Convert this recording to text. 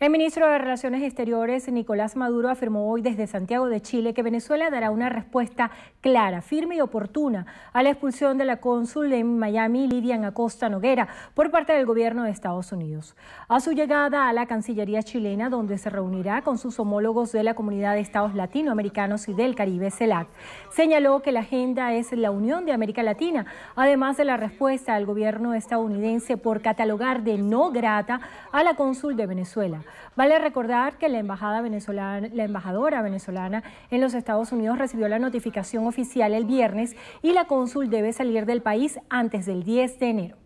El ministro de Relaciones Exteriores, Nicolás Maduro, afirmó hoy desde Santiago de Chile que Venezuela dará una respuesta clara, firme y oportuna a la expulsión de la cónsul en Miami, Lidian Acosta Noguera, por parte del gobierno de Estados Unidos. A su llegada a la Cancillería chilena, donde se reunirá con sus homólogos de la Comunidad de Estados Latinoamericanos y del Caribe, CELAC, señaló que la agenda es la unión de América Latina, además de la respuesta al gobierno estadounidense por catalogar de no grata a la cónsul de Venezuela. Vale recordar que la, embajada venezolana, la embajadora venezolana en los Estados Unidos recibió la notificación oficial el viernes y la cónsul debe salir del país antes del 10 de enero.